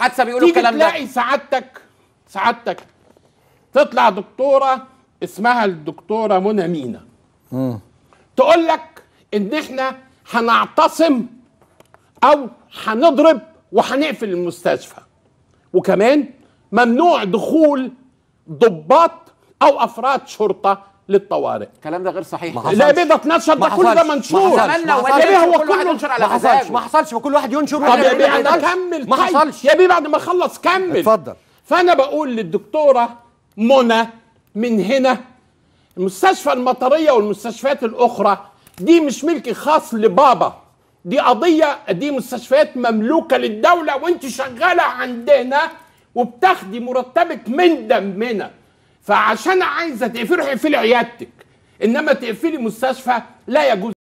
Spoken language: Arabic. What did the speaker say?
الحادثه بيقولوا الكلام ده تلاقي سعادتك سعادتك تطلع دكتوره اسمها الدكتوره منى مينا تقول لك ان احنا هنعتصم او هنضرب وهنقفل المستشفى وكمان ممنوع دخول ضباط او افراد شرطه للطوارئ الكلام ده غير صحيح لا بيضه تنشر ده كل ده منشور ما حصلش هو كله ينشر على ما حصلش ما حصلش ما كل واحد ينشر طب يا بيه انا كمل ما حصلش يا بيه طيب، بعد ما اخلص كمل اتفضل فانا بقول للدكتوره منى من هنا المستشفى المطريه والمستشفيات الاخرى دي مش ملك خاص لبابا دي قضيه دي مستشفيات مملوكه للدوله وانت شغاله عندنا وبتاخدي مرتبك من دمنا فعشان عايزه تقفلي روحي اقفلي عيادتك انما تقفلي مستشفى لا يجوز